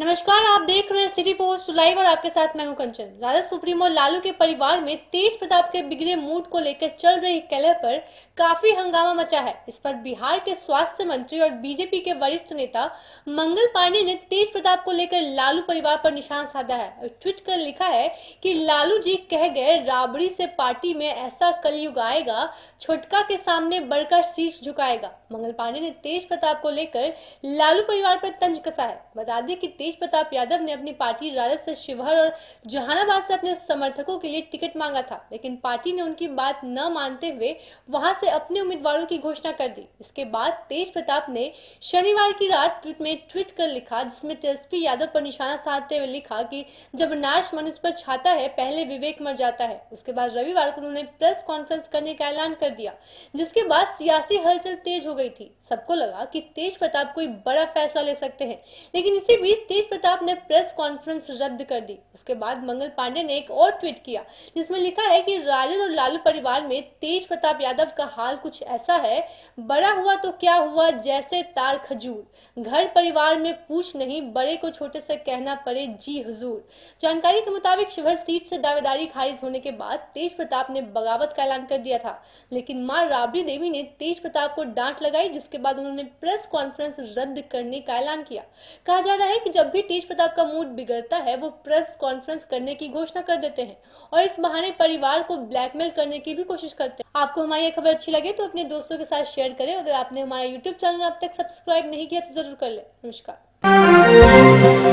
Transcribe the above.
नमस्कार आप देख रहे हैं सिटी पोस्ट लाइव और आपके साथ मैं हूं कंचन राजा सुप्रीमो लालू के परिवार में तेज प्रताप के बिगड़े मूड को लेकर चल रही कलह पर काफी हंगामा मचा है इस पर बिहार के स्वास्थ्य मंत्री और बीजेपी के वरिष्ठ नेता मंगल पांडे ने तेज प्रताप को लेकर लालू परिवार पर निशान साधा है और ट्वीट कर लिखा है की लालू जी कह गए राबड़ी से पार्टी में ऐसा कलयुग आएगा छोटका के सामने बढ़कर शीर्ष झुकाएगा मंगल पांडे ने तेज प्रताप को लेकर लालू परिवार पर तंज कसा है बता दें कि तेज प्रताप यादव ने अपनी पार्टी राजद से शिवहर और जहानाबाद से अपने समर्थकों के लिए टिकट मांगा था लेकिन पार्टी ने उनकी बात न मानते हुए वहां से अपने उम्मीदवारों की घोषणा कर दी इसके बाद तेज प्रताप ने शनिवार की रात ट्वीट में ट्वीट कर लिखा जिसमें तेजस्वी यादव पर निशाना साधते हुए लिखा की जब नाश मनुष्य पर छाता है पहले विवेक मर जाता है उसके बाद रविवार को उन्होंने प्रेस कॉन्फ्रेंस करने का ऐलान कर दिया जिसके बाद सियासी हलचल तेज हो गई थी सबको लगा कि तेज प्रताप कोई बड़ा फैसला ले सकते हैं लेकिन इसी बीच तेज तेज प्रताप ने प्रेस कॉन्फ्रेंस रद्द कर दी उसके बाद मंगल पांडे ने एक और ट्वीट किया जिसमें लिखा है कि राजद और लालू परिवार में तेज प्रताप यादव का हाल कुछ ऐसा है बड़ा हुआ तो क्या हुआ जैसे तार खजूर घर परिवार में पूछ नहीं बड़े को छोटे से कहना पड़े जी हजूर जानकारी के मुताबिक शिवहर सीट से दावेदारी खारिज होने के बाद तेज प्रताप ने बगावत का ऐलान कर दिया था लेकिन मां राबड़ी देवी ने तेज प्रताप को डांट लगाई जिसके बाद उन्होंने प्रेस कॉन्फ्रेंस रद्द करने का ऐलान किया कहा जा रहा है कि जब जब भी तेज प्रताप का मूड बिगड़ता है वो प्रेस कॉन्फ्रेंस करने की घोषणा कर देते हैं और इस बहाने परिवार को ब्लैकमेल करने की भी कोशिश करते हैं आपको हमारी ये खबर अच्छी लगे तो अपने दोस्तों के साथ शेयर करें अगर आपने हमारा यूट्यूब चैनल अब तक सब्सक्राइब नहीं किया तो जरूर कर ले नमस्कार